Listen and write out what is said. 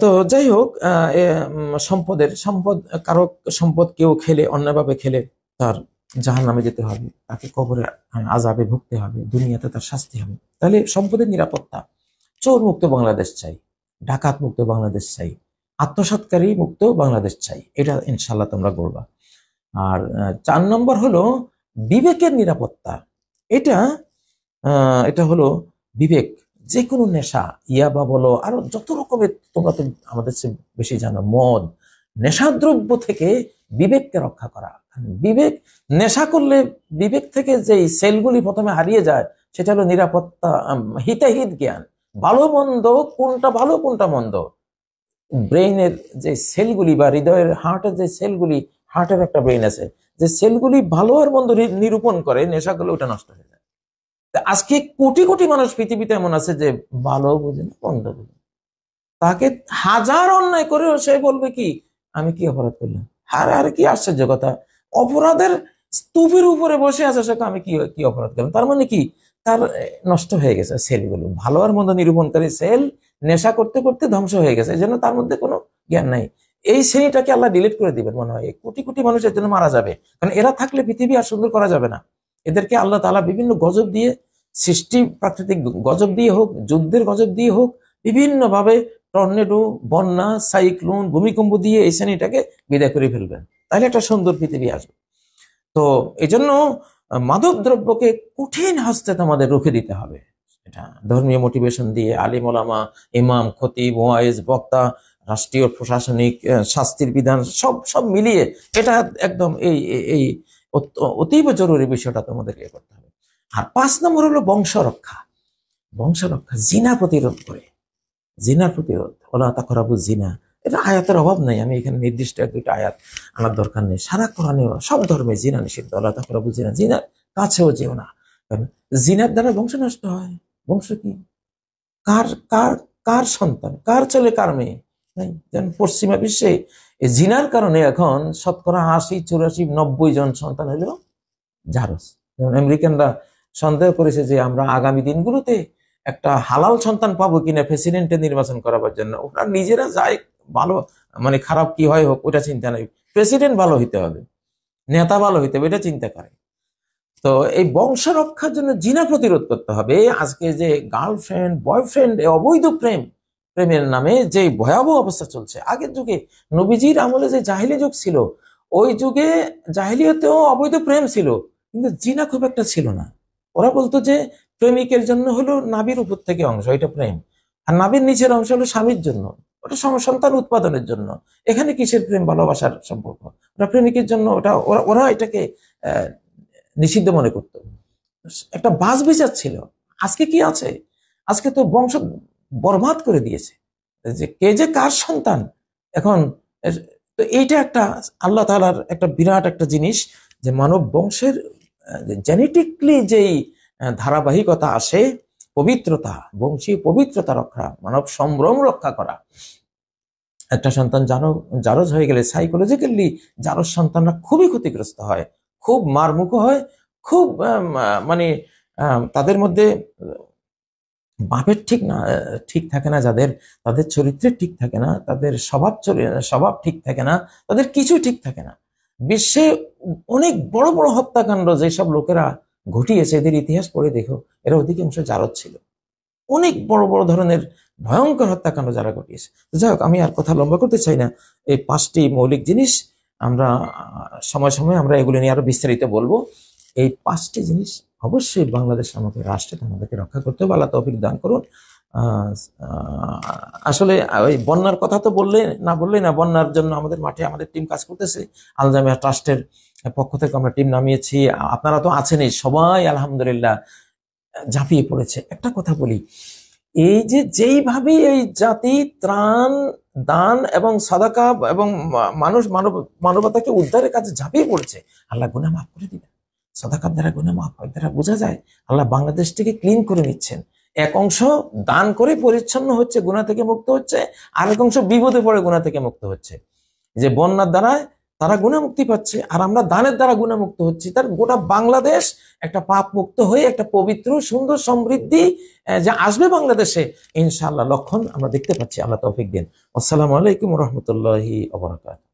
তো যাই হোক সম্পদের সম্পদ কারো সম্পদ কেউ খেলে অন্যভাবে খেলে তার জাহান নামে যেতে হবে তাকে কবরে আজাবে ভুগতে হবে দুনিয়াতে তার শাস্তি হবে তাহলে সম্পদের নিরাপত্তা চোর মুক্ত বাংলাদেশ চাই ডাকাত মুক্ত বাংলাদেশ চাই আত্মসাতকারী মুক্ত বাংলাদেশ চাই এটা ইনশাল্লাহ তোমরা করবা আর চার নম্বর হলো বিবেকের নিরাপত্তা এটা এটা হলো বিবেক যে কোনো নেশা ইয়াবা বলো আরো যত রকমের তোমরা তো আমাদের চেয়ে বেশি জানো মদ নেশাদ্রব্য থেকে বিবেককে রক্ষা করা বিবেক নেশা করলে বিবেক থেকে যে সেলগুলি প্রথমে হারিয়ে যায় সেটা হলো নিরাপত্তা হিতাহিত জ্ঞান ভালো মন্দ কোনটা ভালো কোনটা মন্দ ব্রেইনের যে সেলগুলি বা হৃদয়ের হার্টের যে সেলগুলি হার্টের একটা ব্রেইন আছে যে সেলগুলি ভালো আর মন্দ নিরূপণ করে নেশা করলে ওটা নষ্ট হয়ে যায় আজকে কোটি কোটি মানুষ পৃথিবীতে এমন আছে যে ভালো বোঝে না বন্ধ বোঝে তাকে হাজার অন্যায় করেও সে বলবে কি আমি কি অপরাধ করলাম আরে আরে কি আশ্চর্য কথা অপরাধের স্তূপের উপরে বসে আছে সে আমি কি কি অপরাধ করলাম তার মানে কি তার নষ্ট হয়ে গেছে সেলগুলো ভালো আর মন্দ নিরূপণকারী সেল নেশা করতে করতে ধ্বংস হয়ে গেছে এই জন্য তার মধ্যে কোনো জ্ঞান নাই এই শ্রেণীটাকে আল্লাহ ডিলিট করে দিবেন মনে হয় কোটি কোটি মানুষ এর জন্য মারা যাবে কারণ এরা থাকলে পৃথিবী আর সুন্দর করা যাবে না এদেরকে আল্লাহ তালা বিভিন্ন গজব দিয়ে সৃষ্টি প্রাকৃতিক গজব দিয়ে হোক যুদ্ধের গজব দিয়ে হোক বিভিন্নভাবে টর্নেডো বন্যা সাইক্লোন ভূমিকম্প দিয়ে এই শ্রেণীটাকে বিদায় করে ফেলবেন তাহলে একটা সুন্দর পৃথিবী আসবে তো জন্য মাদক দ্রব্যকে কঠিন হস্তে তোমাদের রুখে দিতে হবে এটা ধর্মীয় মোটিভেশন দিয়ে আলিম ওলামা ইমাম খতিব ওয়াইজ বক্তা রাষ্ট্রীয় প্রশাসনিক শাস্তির বিধান সব সব মিলিয়ে এটা একদম এই এই অতীব জরুরি বিষয়টা তোমাদেরকে করতে হবে আর পাঁচ নম্বর হলো বংশরক্ষা বংশরক্ষা জিনা প্রতিরোধ করে জিনা প্রতিরোধ ওলা তাকরাবু জিনা এটা আয়াতের অভাব নাই আমি এখানে নির্দিষ্ট এক দুটো আয়াত আনার দরকার নেই সারা কোরআনে সব ধর্মে জিনা নিষিদ্ধ আল্লাহ তাকরাবু জিনা জিনার কাছেও যেও না কারণ জিনার দ্বারা বংশ নষ্ট হয় বংশ কি কার কার কার সন্তান কার চলে কার মেয়ে নাই যেমন পশ্চিমা বিশ্বে এই জিনার কারণে এখন শতকরা আশি চুরাশি নব্বই জন সন্তান হলেও জারস যেমন আমেরিকানরা সন্দেহ করেছে যে আমরা আগামী দিনগুলোতে একটা হালাল সন্তান পাবো কিনা প্রেসিডেন্টের নির্বাচন করাবার জন্য ওরা নিজেরা যায় ভালো মানে খারাপ কি হয় হোক ওটা চিন্তা নেই প্রেসিডেন্ট ভালো হইতে হবে নেতা ভালো হইতে হবে এটা চিন্তা করে তো এই বংশ রক্ষার জন্য জিনা প্রতিরোধ করতে হবে আজকে যে গার্লফ্রেন্ড বয়ফ্রেন্ড অবৈধ প্রেম প্রেমের নামে যে ভয়াবহ অবস্থা চলছে আগের যুগে নবীজির আমলে যে জাহিলি যুগ ছিল ওই যুগে জাহিলিয়তেও অবৈধ প্রেম ছিল কিন্তু জিনা খুব একটা ছিল না ওরা বলতো যে প্রেমিকের জন্য হলো নাবির উপর থেকে অংশ এটা প্রেম আর নাবির নিচের অংশ হলো স্বামীর জন্য ওটা সন্তান উৎপাদনের জন্য এখানে কিসের প্রেম ভালোবাসার সম্পর্ক ওরা প্রেমিকের জন্য ওটা ওরা ওরা এটাকে নিষিদ্ধ মনে করত একটা বাস বিচার ছিল আজকে কি আছে আজকে তো বংশ বরবাদ করে দিয়েছে যে কে যে কার সন্তান এখন তো এইটা একটা আল্লাহ তালার একটা বিরাট একটা জিনিস যে মানব বংশের জেনেটিকলি যেই ধারাবাহিকতা আসে পবিত্রতা বংশী পবিত্রতা রক্ষা মানব সম্ভ্রম রক্ষা করা একটা সন্তান জানো জারজ হয়ে গেলে সাইকোলজিক্যালি জারজ সন্তানরা খুবই ক্ষতিগ্রস্ত হয় খুব মারমুখ হয় খুব মানে তাদের মধ্যে বাপের ঠিক না ঠিক থাকে না যাদের তাদের চরিত্রে ঠিক থাকে না তাদের স্বভাব স্বভাব ঠিক থাকে না তাদের কিছু ঠিক থাকে না বিশ্বে অনেক বড় বড় হত্যাকাণ্ড যেসব লোকেরা ঘটিয়েছে এদের ইতিহাস পড়ে দেখো এরা অধিকাংশ জারত ছিল অনেক বড় বড় ধরনের ভয়ঙ্কর হত্যাকাণ্ড যারা ঘটিয়েছে যাই হোক আমি আর কথা লম্বা করতে চাই না এই পাঁচটি মৌলিক জিনিস আমরা সময় সময় আমরা এগুলো নিয়ে আরো বিস্তারিত বলবো এই পাঁচটি জিনিস অবশ্যই বাংলাদেশ আমাদের রাষ্ট্রে আমাদেরকে রক্ষা করতে হবে আল্লাহ তফিক দান করুন আসলে ওই বন্যার কথা তো বললে না বললেই না বন্যার জন্য আমাদের মাঠে আমাদের টিম কাজ করতেছে আলজামিয়া ট্রাস্টের পক্ষ থেকে আমরা টিম নামিয়েছি আপনারা তো আছেনই সবাই আলহামদুলিল্লাহ ঝাঁপিয়ে পড়েছে একটা কথা বলি এই যে যেইভাবে এই জাতি ত্রাণ দান এবং সাদাকা এবং মানুষ মানব মানবতাকে উদ্ধারের কাজে ঝাঁপিয়ে পড়েছে আল্লাহ গুনা মাফ করে দিবে সাদাকার দ্বারা গুণে মহাপাক দ্বারা বোঝা যায় আল্লাহ বাংলাদেশটিকে ক্লিন করে নিচ্ছেন এক অংশ দান করে পরিচ্ছন্ন হচ্ছে গুণা থেকে মুক্ত হচ্ছে আর এক অংশ বিপদে পড়ে গুণা থেকে মুক্ত হচ্ছে যে বন্যার দ্বারা তারা গুণামুক্তি পাচ্ছে আর আমরা দানের দ্বারা গুণামুক্ত হচ্ছি তার গোটা বাংলাদেশ একটা পাপ মুক্ত হয়ে একটা পবিত্র সুন্দর সমৃদ্ধি যা আসবে বাংলাদেশে ইনশাআল্লাহ লক্ষণ আমরা দেখতে পাচ্ছি আল্লাহ তফিক দিন আসসালামু আলাইকুম রহমতুল্লাহি আবরকাত